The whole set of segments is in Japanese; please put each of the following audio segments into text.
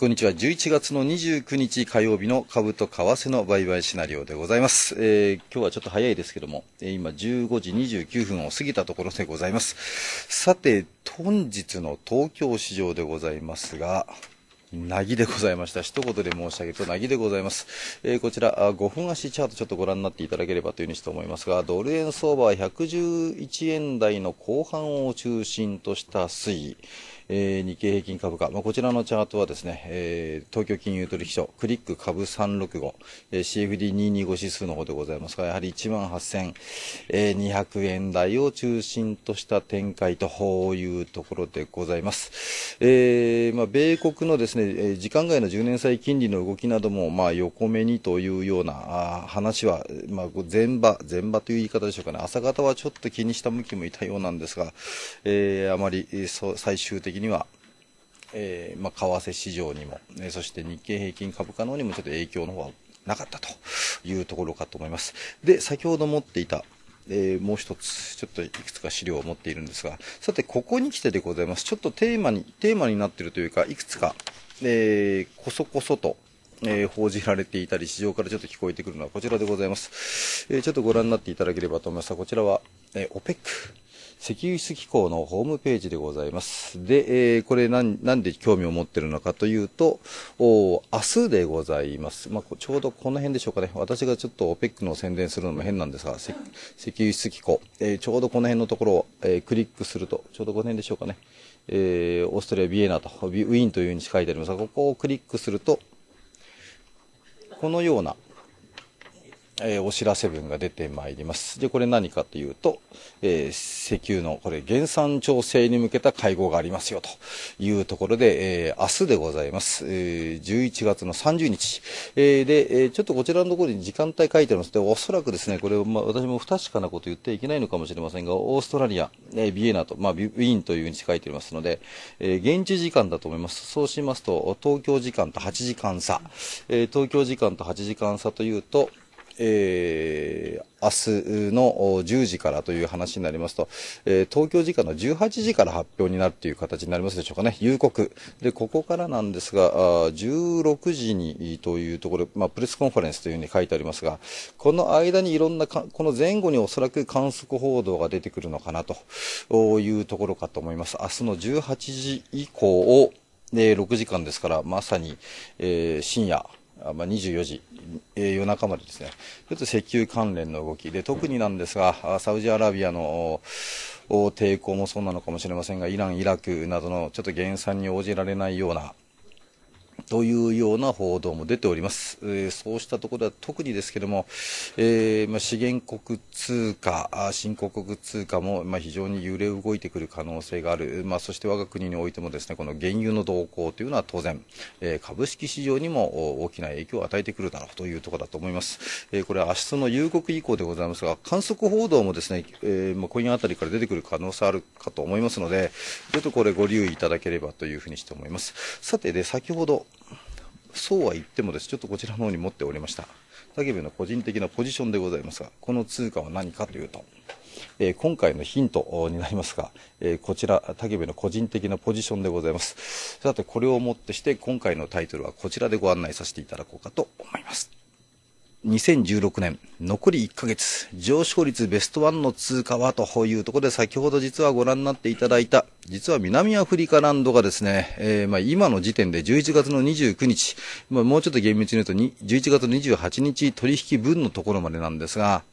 こんにちは。11月の29日火曜日の株と為替の売買シナリオでございます。えー、今日はちょっと早いですけども、えー、今15時29分を過ぎたところでございます。さて、本日の東京市場でございますが、なぎでございました。一言で申し上げると、なぎでございます。えー、こちら、5分足チャートちょっとご覧になっていただければというふうにして思いますが、ドル円相場は111円台の後半を中心とした推移。えー、日経平均株価、まあ、こちらのチャートはですね、えー、東京金融取引所、クリック株365、えー、CFD225 指数の方でございますが、やはり1万8200円台を中心とした展開というところでございます。えー、まあ、米国のですね、時間外の10年債金利の動きなども、まあ、横目にというようなあ話は、まあ、前場、前場という言い方でしょうかね、朝方はちょっと気にした向きもいたようなんですが、えー、あまりそ最終的には、えー、まあ、為替市場にも、えそして日経平均株価の方にもちょっと影響の方はなかったというところかと思います。で、先ほど持っていた、えー、もう一つ、ちょっといくつか資料を持っているんですが、さて、ここに来てでございます。ちょっとテーマに、テーマになっているというか、いくつか、えー、こそこそと、えー、報じられていたり、市場からちょっと聞こえてくるのはこちらでございます。えー、ちょっとご覧になっていただければと思いますが、こちらは、えー、OPEC 石油室機構のホームページでございます。で、えー、これなんなんで興味を持ってるのかというと、お明日でございます。まあ、ちょうどこの辺でしょうかね。私がちょっと OPEC の宣伝するのも変なんですが、石油室機構、えー、ちょうどこの辺のところを、えー、クリックすると、ちょうどこの辺でしょうかね。えー、オーストリア・ビエナと、ウィーンというふうに書いてありますが、ここをクリックすると、このような、えー、お知らせ文が出てまいります。で、これ何かというと、えー、石油の、これ、減産調整に向けた会合がありますよというところで、えー、明日でございます。えー、11月の30日。えー、で、えー、ちょっとこちらのところに時間帯書いてりますで、おそらくですね、これ、まあ、私も不確かなこと言ってはいけないのかもしれませんが、オーストラリア、えー、ビエナと、まあ、ウィーンというふうに書いておりますので、えー、現地時間だと思います。そうしますと、東京時間と8時間差。えー、東京時間と8時間差というと、えー、明日の10時からという話になりますと、えー、東京時間の18時から発表になるという形になりますでしょうかね、夕刻。で、ここからなんですが、あ16時にというところ、まあ、プレスコンファレンスというふうに書いてありますが、この間にいろんなか、この前後におそらく観測報道が出てくるのかなというところかと思います。明日の18時以降を、で、6時間ですから、まさに、えー、深夜、あまあ、24時、えー、夜中までですね、ちょっと石油関連の動きで、特になんですが、サウジアラビアの抵抗もそうなのかもしれませんが、イラン、イラクなどのちょっと減産に応じられないような、というような報道も出ております、えー、そうしたところでは特にですけども、えー、まあ、資源国通貨、新興国通貨も、まあ、非常に揺れ動いてくる可能性がある、まあ、そして我が国においてもですねこの原油の動向というのは当然、えー、株式市場にも大きな影響を与えてくるだろうというところだと思います、えこれは明日の夕刻以降でございますが観測報道もですね、えまあ、今夜あたりから出てくる可能性あるかと思いますのでちょっとこれご留意いただければというふうにして思いますさてで先ほどそうは言ってもです、ちょっとこちらの方に持っておりました、け部の個人的なポジションでございますが、この通貨は何かというと、えー、今回のヒントになりますが、えー、こちら、竹部の個人的なポジションでございます。さて、これをもってして、今回のタイトルはこちらでご案内させていただこうかと思います。2016年、残り1ヶ月、上昇率ベストワンの通過はというところで、先ほど実はご覧になっていただいた、実は南アフリカランドがですね、えー、まあ今の時点で11月の29日、まあ、もうちょっと厳密に言うと11月の28日取引分のところまでなんですが、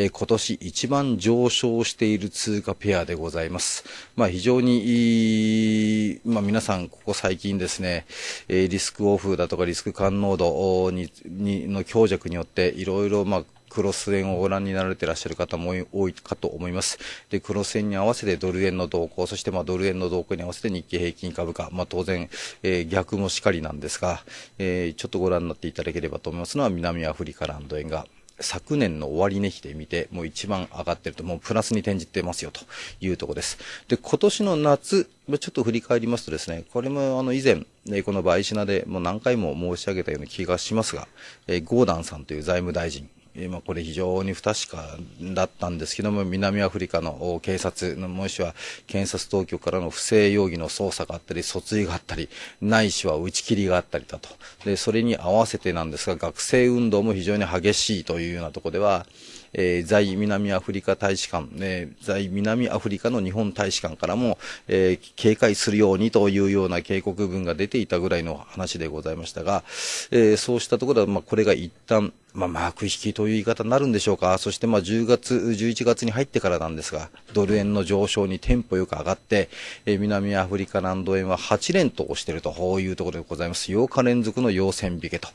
え今年一番上昇している通貨ペアでございます。まあ非常に、まあ皆さんここ最近ですね、えリスクオフだとかリスク感濃度に、にの強弱によっていろいろまあクロス円をご覧になられていらっしゃる方も多いかと思います。で、クロス円に合わせてドル円の動向、そしてまあドル円の動向に合わせて日経平均株価、まあ当然、えー、逆もしかりなんですが、えー、ちょっとご覧になっていただければと思いますのは南アフリカランド円が。昨年の終値比で見て、もう一番上がってると、もうプラスに転じてますよというところです。で、今年の夏、ちょっと振り返りますとですね、これもあの以前、このバイシナでもう何回も申し上げたような気がしますが、ゴーダンさんという財務大臣、まあ、これ非常に不確かだったんですけども、南アフリカの警察の、もしは検察当局からの不正容疑の捜査があったり、訴追があったり、ないしは打ち切りがあったりだと。で、それに合わせてなんですが、学生運動も非常に激しいというようなところでは、えー、在南アフリカ大使館、えー、在南アフリカの日本大使館からも、えー、警戒するようにというような警告文が出ていたぐらいの話でございましたが、えー、そうしたところは、まあ、これが一旦、まあ、幕引きという言い方になるんでしょうか、そしてまあ10月、11月に入ってからなんですが、ドル円の上昇にテンポよく上がって、え南アフリカランド円は8連投しているとこういうところでございます、8日連続の陽線引けと、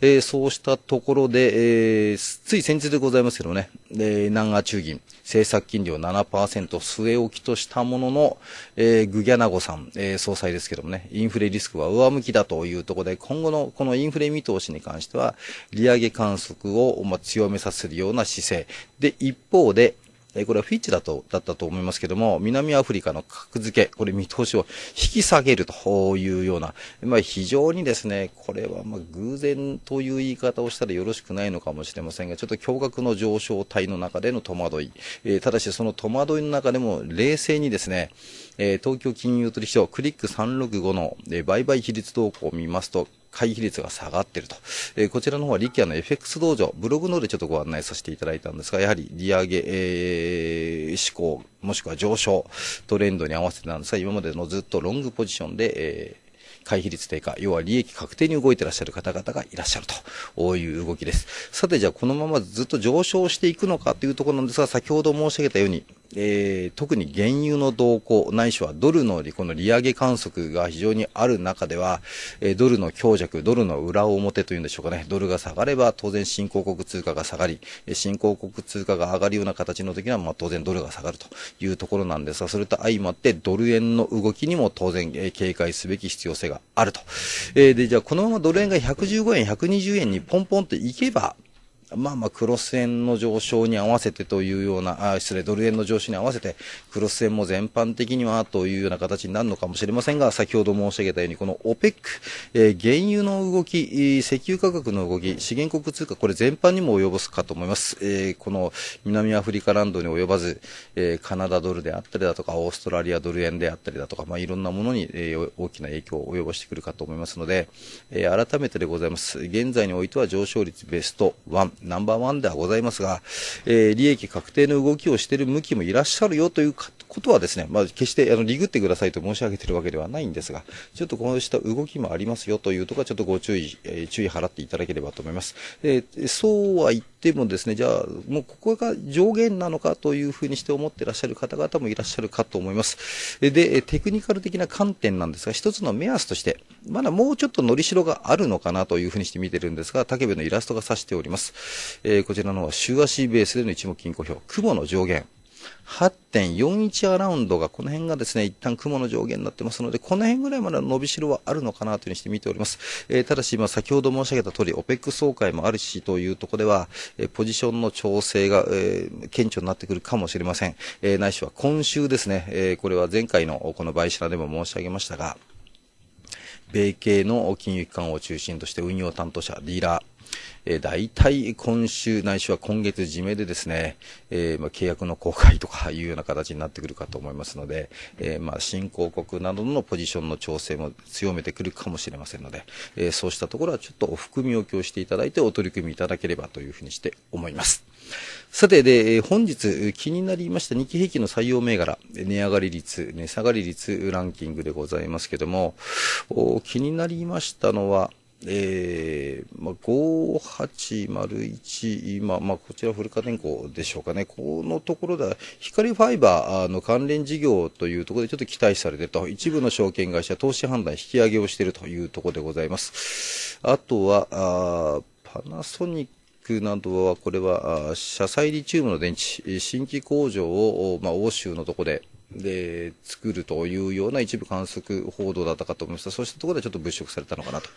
えー、そうしたところで、えー、つい先日でございますけどね、えー、南ア中銀、政策金利を7%据え置きとしたものの、えー、グギャナゴさん、えー、総裁ですけどもね、インフレリスクは上向きだというところで、今後のこのインフレ見通しに関しては、利上げ関反を、ま強めさせるような姿勢。で、一方で、えこれはフィッチだと、だったと思いますけども、南アフリカの格付け、これ見通しを引き下げるというような、まあ非常にですね、これはま偶然という言い方をしたらよろしくないのかもしれませんが、ちょっと驚愕の上昇体の中での戸惑い、えただしその戸惑いの中でも冷静にですね、え東京金融取引所クリック365の、売買比率動向を見ますと、回避率が下がってると。えー、こちらの方はリキアの FX 道場、ブログの方でちょっとご案内させていただいたんですが、やはり利上げ、えー、思考、もしくは上昇トレンドに合わせてなんですが、今までのずっとロングポジションで、えー回避率低下、要は利益確定に動いてらっしゃる方々がいらっしゃるという動きです。さて、じゃあこのままずっと上昇していくのかというところなんですが、先ほど申し上げたように、えー、特に原油の動向、ないしはドルのこの利上げ観測が非常にある中では、えー、ドルの強弱、ドルの裏表というんでしょうかね、ドルが下がれば当然新興国通貨が下がり、新興国通貨が上がるような形の時には、まあ、当然ドルが下がるというところなんですが、それと相まってドル円の動きにも当然、えー、警戒すべき必要性があると。えー、で、じゃあこのままドル円が115円、120円にポンポンといけば、まあまあ、クロス円の上昇に合わせてというような、あ失礼、ドル円の上昇に合わせて、クロス円も全般的にはというような形になるのかもしれませんが、先ほど申し上げたように、この OPEC、えー、原油の動き、石油価格の動き、資源国通貨、これ全般にも及ぼすかと思います。えー、この南アフリカランドに及ばず、えー、カナダドルであったりだとか、オーストラリアドル円であったりだとか、まあ、いろんなものに、えー、大きな影響を及ぼしてくるかと思いますので、えー、改めてでございます。現在においては上昇率ベスト1、ナンバーワンではございますが、えー、利益確定の動きをしている向きもいらっしゃるよということはですね、まあ、決してあのリグってくださいと申し上げてるわけではないんですが、ちょっとこうした動きもありますよというところはちょっとご注意、えー、注意払っていただければと思います。えそうは言ってもですね、じゃあ、もうここが上限なのかというふうにして思ってらっしゃる方々もいらっしゃるかと思います。で、テクニカル的な観点なんですが、一つの目安として、まだもうちょっとのりしろがあるのかなというふうにして見てるんですが、竹部のイラストが指しております。えー、こちらの方は週足ベースでの一目均衡表、雲の上限。8.41アラウンドが、この辺がですね、一旦雲の上限になってますので、この辺ぐらいまで伸びしろはあるのかなというふうにして見ております。えー、ただし、今先ほど申し上げた通り、OPEC 総会もあるしというところでは、えー、ポジションの調整が、えー、顕著になってくるかもしれません。えー、ないしは今週ですね、えー、これは前回のこのバイシでも申し上げましたが、米系の金融機関を中心として運用担当者、ディーラー、えー、大体今週ないしは今月締めでですね、えー、まあ、契約の公開とかいうような形になってくるかと思いますので、えー、まあ、新興国などのポジションの調整も強めてくるかもしれませんので、えそうしたところはちょっとお含みをしていただいてお取り組みいただければというふうにして思います。さて、で、本日気になりました日経平均の採用銘柄、値上がり率、値下がり率ランキングでございますけども、気になりましたのは、えーまあ、5801、今、まあ、こちら、古川電工でしょうかね、このところでは、光ファイバーの関連事業というところでちょっと期待されていると、一部の証券会社、投資判断引き上げをしているというところでございます。あとは、あパナソニックなどは、これは、車載リチウムの電池、新規工場を、まあ、欧州のところで、で作るというような一部観測報道だったかと思いますそうしたところでちょっと物色されたのかなと、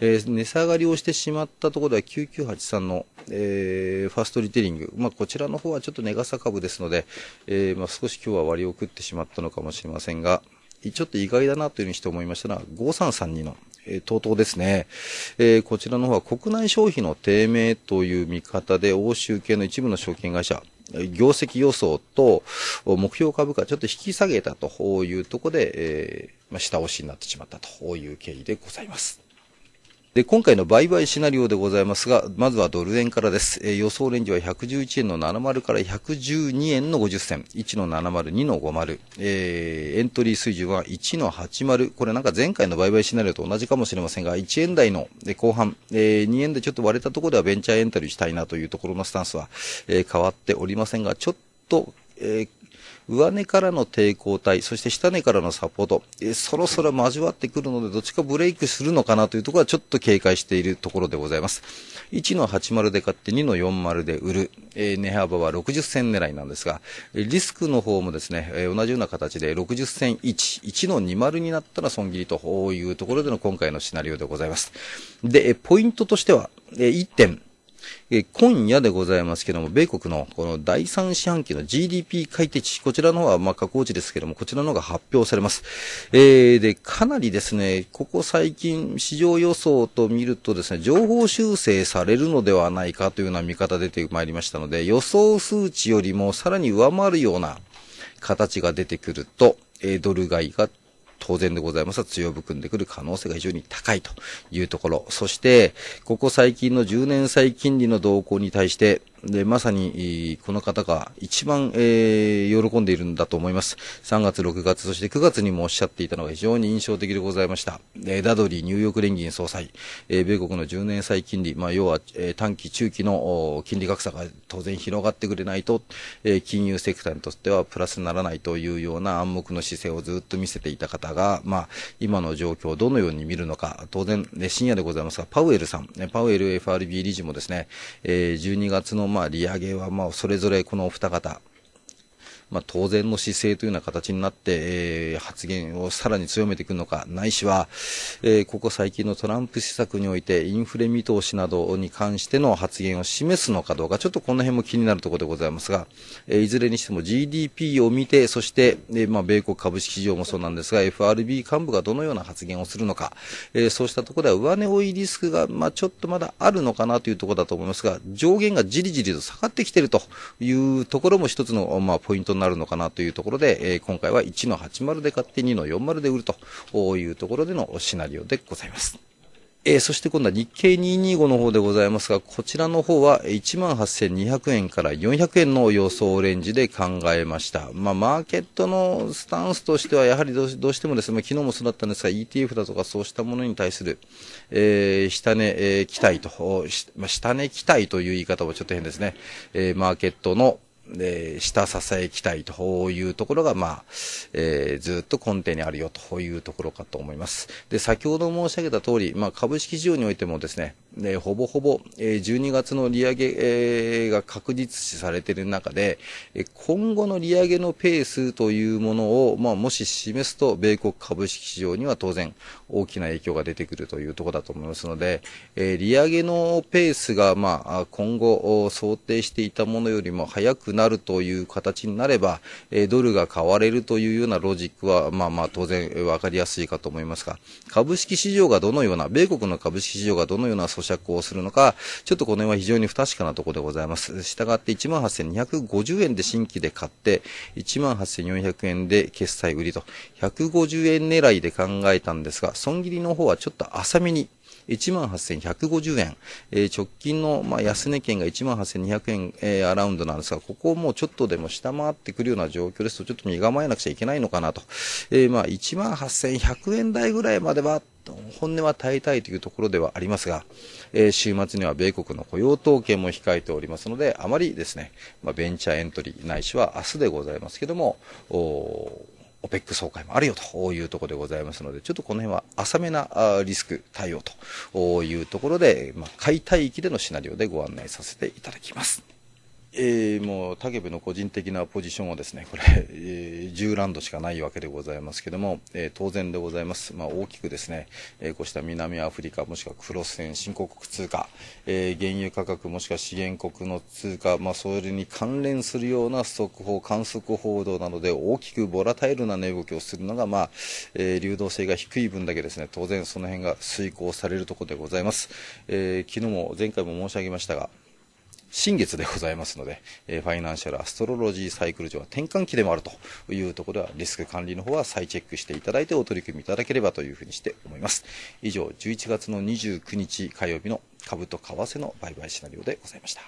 えー、値下がりをしてしまったところでは9983の、えー、ファーストリテイリング、まあ、こちらの方はちょっと値傘株ですので、えー、まあ、少し今日は割を食ってしまったのかもしれませんが、ちょっと意外だなというふうにして思いましたのは、5332の、えー、TOTO ですね、えー、こちらの方は国内消費の低迷という見方で、欧州系の一部の証券会社、業績予想と目標株価ちょっと引き下げたというところで、えー、まあ、下押しになってしまったという経緯でございます。で、今回の売買シナリオでございますが、まずはドル円からです。えー、予想レンジは111円の70から112円の50銭、1の70、2の50、えー、エントリー水準は1の80、これなんか前回の売買シナリオと同じかもしれませんが、1円台の後半、えー、2円でちょっと割れたところではベンチャーエントリーしたいなというところのスタンスは、え変わっておりませんが、ちょっと、えー上値からの抵抗体、そして下値からのサポート、えそろそろ交わってくるので、どっちかブレイクするのかなというところはちょっと警戒しているところでございます。1の80で買って2の40で売る、え値幅は60銭狙いなんですが、リスクの方もですね、え同じような形で60銭1、1の20になったら損切りというところでの今回のシナリオでございます。で、ポイントとしては、1点。え今夜でございますけども、米国のこの第3四半期の GDP 改定値、こちらの方はまあ、加工値ですけども、こちらの方が発表されます。えー、で、かなりですね、ここ最近、市場予想と見るとですね、情報修正されるのではないかというような見方出てまいりましたので、予想数値よりもさらに上回るような形が出てくると、えドル買いが当然でございますが強含んでくる可能性が非常に高いというところ。そして、ここ最近の10年債金利の動向に対して、で、まさに、この方が一番、えー、喜んでいるんだと思います。3月、6月、そして9月にもおっしゃっていたのが非常に印象的でございました。えー、ダドリーニューヨーク連銀総裁、えー、米国の10年債金利、まあ、要は、えー、短期、中期の金利格差が当然広がってくれないと、えー、金融セクターにとってはプラスにならないというような暗黙の姿勢をずっと見せていた方が、まあ、今の状況をどのように見るのか、当然、ね、深夜でございますが、パウエルさん、パウエル FRB 理事もですね、えー、12月のまあ、利上げはまあそれぞれこのお二方、まあ、当然の姿勢というような形になって、えー、発言をさらに強めていくのか、ないしは、えー、ここ最近のトランプ施策において、インフレ見通しなどに関しての発言を示すのかどうか、ちょっとこの辺も気になるところでございますが、えー、いずれにしても GDP を見て、そして、えー、まあ、米国株式市場もそうなんですが、FRB 幹部がどのような発言をするのか、えー、そうしたところでは上値追いリスクが、まあ、ちょっとまだあるのかなというところだと思いますが、上限がじりじりと下がってきているというところも一つの、まあ、ポイントになるのかなというところで、え今回は1の80で買って2の40で売るというところでのシナリオでございます。えー、そして今度は日経225の方でございますが、こちらの方は18,200円から400円の予想レンジで考えました。まあ、マーケットのスタンスとしては、やはりどうしてもですね、昨日もそうだったんですが、ETF だとかそうしたものに対する、えー、下値、えー、期待と、まあ、下値期待という言い方はちょっと変ですね、えー、マーケットので、下支え期待というところが、まあ、えー、ずっと根底にあるよというところかと思います。で、先ほど申し上げた通り、まあ、株式市場においてもですね、で、ほぼほぼ、えー、12月の利上げ、えー、が確実視されている中で、今後の利上げのペースというものを、まあ、もし示すと、米国株式市場には当然大きな影響が出てくるというところだと思いますので、えー、利上げのペースが、まあ、今後想定していたものよりも早くなるという形になれば、えー、ドルが買われるというようなロジックは、まあまあ、当然わかりやすいかと思いますが、株式市場がどのような、米国の株式市場がどのような組釈放するのか、ちょっとこの辺は非常に不確かなところでございます。したがって18,250円で新規で買って、18,400円で決済売りと、150円狙いで考えたんですが、損切りの方はちょっと浅めに18,150円、えー、直近の、まあ、安値券が18,200円、えー、アラウンドなんですが、ここをもうちょっとでも下回ってくるような状況ですと、ちょっと身構えなくちゃいけないのかなと。えー、まあ、18,100円台ぐらいまでは、本音は耐えたいというところではありますが、えー、週末には米国の雇用統計も控えておりますので、あまりですね、まあ、ベンチャーエントリーないしは明日でございますけども、オペック総会もあるよというところでございますので、ちょっとこの辺は浅めなリスク対応というところで、まあ、解体域でのシナリオでご案内させていただきます。えー、もう武部の個人的なポジションはですねこれ、えー、10ランドしかないわけでございますけども、えー、当然でございます、まあ、大きくですね、えー、こうした南アフリカもしくはクロス線新興国通貨、え原油価格もしくは資源国の通貨、まあ、それに関連するような速報観測報道などで大きくボラタイルな値動きをするのが、まあえ流動性が低い分だけですね当然その辺が遂行されるところでございます、え昨日も前回も申し上げましたが新月でございますので、えファイナンシャルアストロロジーサイクル上は転換期でもあるというところでは、リスク管理の方は再チェックしていただいてお取り組みいただければというふうにして思います。以上、11月の29日火曜日の株と為替の売買シナリオでございました。